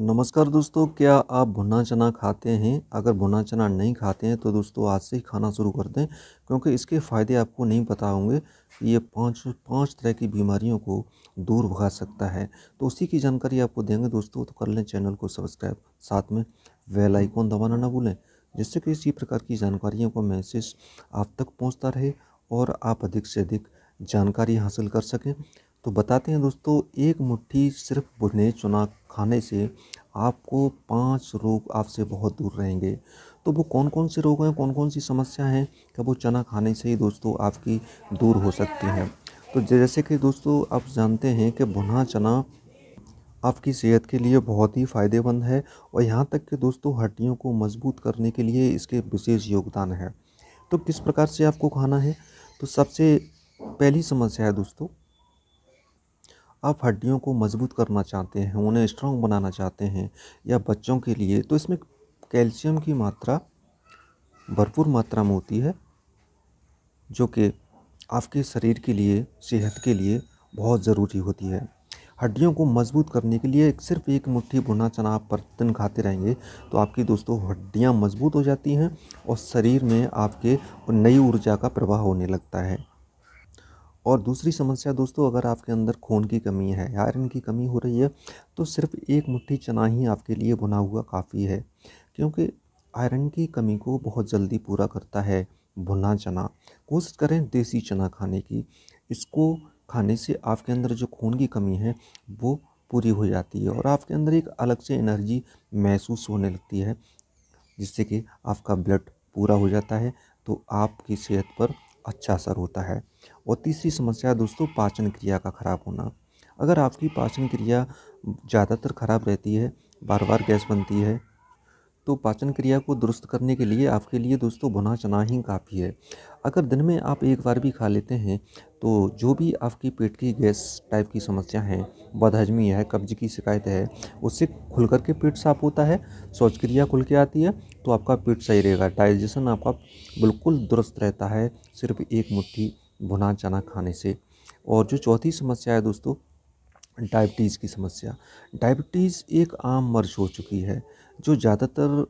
नमस्कार दोस्तों क्या आप भुना चना खाते हैं अगर भुना चना नहीं खाते हैं तो दोस्तों आज से ही खाना शुरू कर दें क्योंकि इसके फ़ायदे आपको नहीं पता होंगे ये पांच पांच तरह की बीमारियों को दूर भगा सकता है तो उसी की जानकारी आपको देंगे दोस्तों तो कर लें चैनल को सब्सक्राइब साथ में वेल आइकॉन दबाना ना भूलें जिससे कि इसी प्रकार की जानकारियों का मैसेज आप तक पहुँचता रहे और आप अधिक से अधिक जानकारी हासिल कर सकें तो बताते हैं दोस्तों एक मुट्ठी सिर्फ भुने चुना खाने से आपको पांच रोग आपसे बहुत दूर रहेंगे तो वो कौन कौन से रोग हैं कौन कौन सी समस्या हैं क्या वो चना खाने से ही दोस्तों आपकी दूर हो सकती है तो जैसे कि दोस्तों आप जानते हैं कि भुना चना आपकी सेहत के लिए बहुत ही फ़ायदेमंद है और यहाँ तक कि दोस्तों हड्डियों को मजबूत करने के लिए इसके विशेष योगदान है तो किस प्रकार से आपको खाना है तो सबसे पहली समस्या है दोस्तों आप हड्डियों को मजबूत करना चाहते हैं उन्हें स्ट्रॉन्ग बनाना चाहते हैं या बच्चों के लिए तो इसमें कैल्शियम की मात्रा भरपूर मात्रा में होती है जो कि आपके शरीर के लिए सेहत के लिए बहुत ज़रूरी होती है हड्डियों को मजबूत करने के लिए सिर्फ एक मुट्ठी भुना चना आप प्रतिदिन खाते रहेंगे तो आपकी दोस्तों हड्डियाँ मजबूत हो जाती हैं और शरीर में आपके नई ऊर्जा का प्रवाह होने लगता है और दूसरी समस्या दोस्तों अगर आपके अंदर खून की कमी है आयरन की कमी हो रही है तो सिर्फ एक मुट्ठी चना ही आपके लिए बुना हुआ काफ़ी है क्योंकि आयरन की कमी को बहुत जल्दी पूरा करता है भुना चना कोशिश करें देसी चना खाने की इसको खाने से आपके अंदर जो खून की कमी है वो पूरी हो जाती है और आपके अंदर एक अलग से एनर्जी महसूस होने लगती है जिससे कि आपका ब्लड पूरा हो जाता है तो आपकी सेहत पर अच्छा असर होता है और तीसरी समस्या दोस्तों पाचन क्रिया का खराब होना अगर आपकी पाचन क्रिया ज़्यादातर खराब रहती है बार बार गैस बनती है तो पाचन क्रिया को दुरुस्त करने के लिए आपके लिए दोस्तों भुना चना ही काफ़ी है अगर दिन में आप एक बार भी खा लेते हैं तो जो भी आपकी पेट की गैस टाइप की समस्या है बदहजमी है कब्ज की शिकायत है उससे खुल कर के पेट साफ होता है शौच क्रिया खुल के आती है तो आपका पेट सही रहेगा डाइजेशन आपका बिल्कुल दुरुस्त रहता है सिर्फ एक मुट्ठी भुना चना खाने से और जो चौथी समस्या है दोस्तों डायबिटीज़ की समस्या डायबिटीज़ एक आम मर्ज हो चुकी है जो ज़्यादातर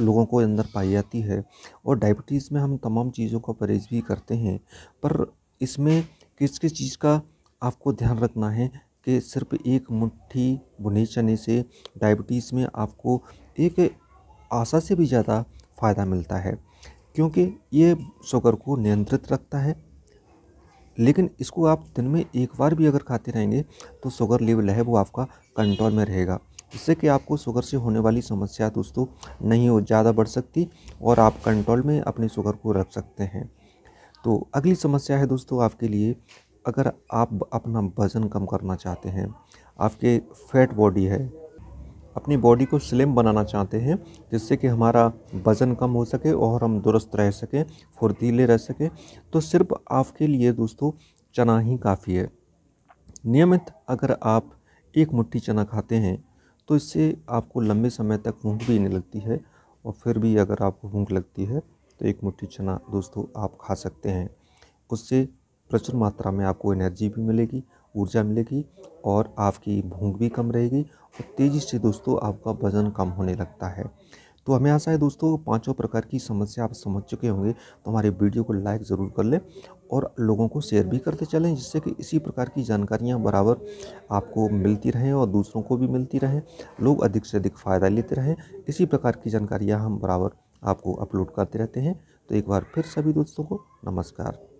लोगों को अंदर पाई जाती है और डायबिटीज़ में हम तमाम चीज़ों का परहेज भी करते हैं पर इसमें किस किस चीज़ का आपको ध्यान रखना है कि सिर्फ एक मुट्ठी भुने चने से डायबिटीज़ में आपको एक आशा से भी ज़्यादा फ़ायदा मिलता है क्योंकि ये शुगर को नियंत्रित रखता है लेकिन इसको आप दिन में एक बार भी अगर खाते रहेंगे तो शुगर लेवल है वो आपका कंट्रोल में रहेगा इससे कि आपको शुगर से होने वाली समस्या दोस्तों नहीं हो ज़्यादा बढ़ सकती और आप कंट्रोल में अपने शुगर को रख सकते हैं तो अगली समस्या है दोस्तों आपके लिए अगर आप अपना वज़न कम करना चाहते हैं आपके फैट बॉडी है अपनी बॉडी को स्लिम बनाना चाहते हैं जिससे कि हमारा वज़न कम हो सके और हम दुरुस्त रह सकें फुर्तीले रह सकें तो सिर्फ आपके लिए दोस्तों चना ही काफ़ी है नियमित अगर आप एक मुट्ठी चना खाते हैं तो इससे आपको लंबे समय तक भूख भी नहीं लगती है और फिर भी अगर आपको भूख लगती है तो एक मुट्ठी चना दोस्तों आप खा सकते हैं उससे प्रचुर मात्रा में आपको एनर्जी भी मिलेगी ऊर्जा मिलेगी और आपकी भूख भी कम रहेगी और तेज़ी से दोस्तों आपका वज़न कम होने लगता है तो हमें आशा है दोस्तों पांचों प्रकार की समस्या आप समझ चुके होंगे तो हमारे वीडियो को लाइक ज़रूर कर लें और लोगों को शेयर भी करते चलें जिससे कि इसी प्रकार की जानकारियां बराबर आपको मिलती रहें और दूसरों को भी मिलती रहें लोग अधिक से अधिक फ़ायदा लेते रहें इसी प्रकार की जानकारियां हम बराबर आपको अपलोड करते रहते हैं तो एक बार फिर सभी दोस्तों को नमस्कार